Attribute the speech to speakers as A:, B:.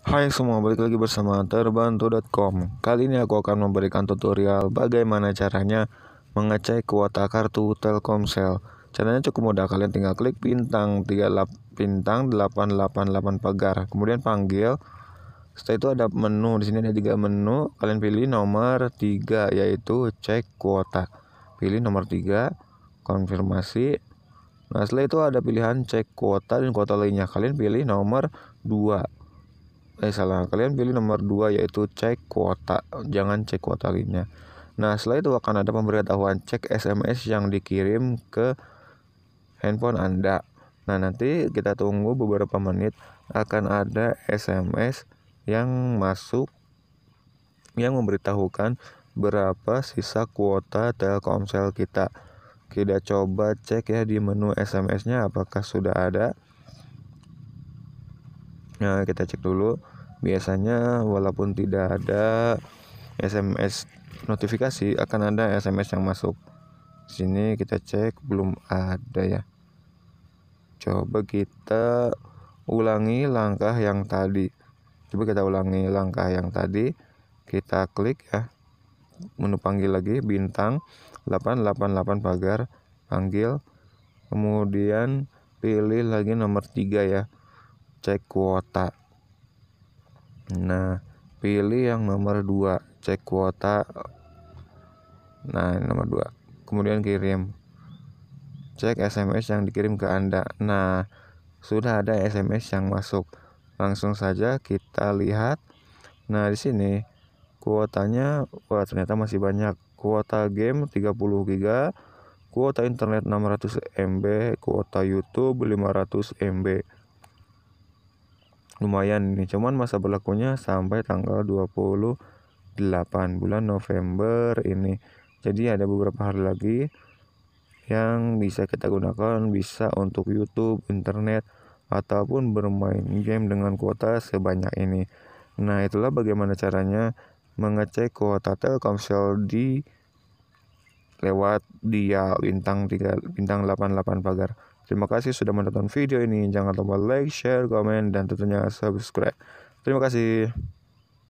A: Hai semua, balik lagi bersama terbantu.com Kali ini aku akan memberikan tutorial bagaimana caranya mengecek kuota kartu Telkomsel Caranya cukup mudah, kalian tinggal klik bintang 38, bintang 888 pagar Kemudian panggil Setelah itu ada menu, di sini ada tiga menu Kalian pilih nomor 3 yaitu cek kuota Pilih nomor 3, konfirmasi Nah setelah itu ada pilihan cek kuota dan kuota lainnya Kalian pilih nomor 2 eh salah kalian pilih nomor 2 yaitu cek kuota jangan cek kuota lainnya nah setelah itu akan ada pemberitahuan cek SMS yang dikirim ke handphone anda nah nanti kita tunggu beberapa menit akan ada SMS yang masuk yang memberitahukan berapa sisa kuota Telkomsel kita. Kita coba cek ya di menu SMS-nya apakah sudah ada. Nah, kita cek dulu. Biasanya walaupun tidak ada SMS notifikasi akan ada SMS yang masuk. Sini kita cek belum ada ya. Coba kita ulangi langkah yang tadi. Coba kita ulangi langkah yang tadi. Kita klik ya. Menu panggil lagi bintang 888 pagar panggil. Kemudian pilih lagi nomor 3 ya. Cek kuota. Nah, pilih yang nomor 2, cek kuota. Nah, nomor 2. Kemudian kirim. Cek SMS yang dikirim ke Anda. Nah, sudah ada SMS yang masuk. Langsung saja kita lihat. Nah, di sini kuotanya wah ternyata masih banyak. Kuota game 30 GB, kuota internet 600 MB, kuota YouTube 500 MB lumayan ini cuman masa berlakunya sampai tanggal 28 bulan November ini jadi ada beberapa hari lagi yang bisa kita gunakan bisa untuk YouTube internet ataupun bermain game dengan kuota sebanyak ini nah itulah bagaimana caranya mengecek kuota Telkomsel di lewat dia bintang 3 bintang 88 pagar Terima kasih sudah menonton video ini. Jangan lupa like, share, komen, dan tentunya subscribe. Terima kasih.